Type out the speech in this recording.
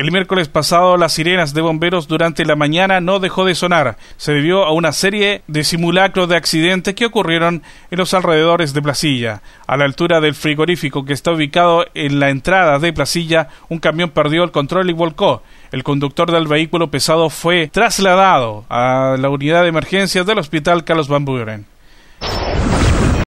El miércoles pasado las sirenas de bomberos durante la mañana no dejó de sonar. Se debió a una serie de simulacros de accidentes que ocurrieron en los alrededores de Placilla. A la altura del frigorífico que está ubicado en la entrada de Placilla, un camión perdió el control y volcó. El conductor del vehículo pesado fue trasladado a la unidad de emergencias del hospital Carlos Van Buren.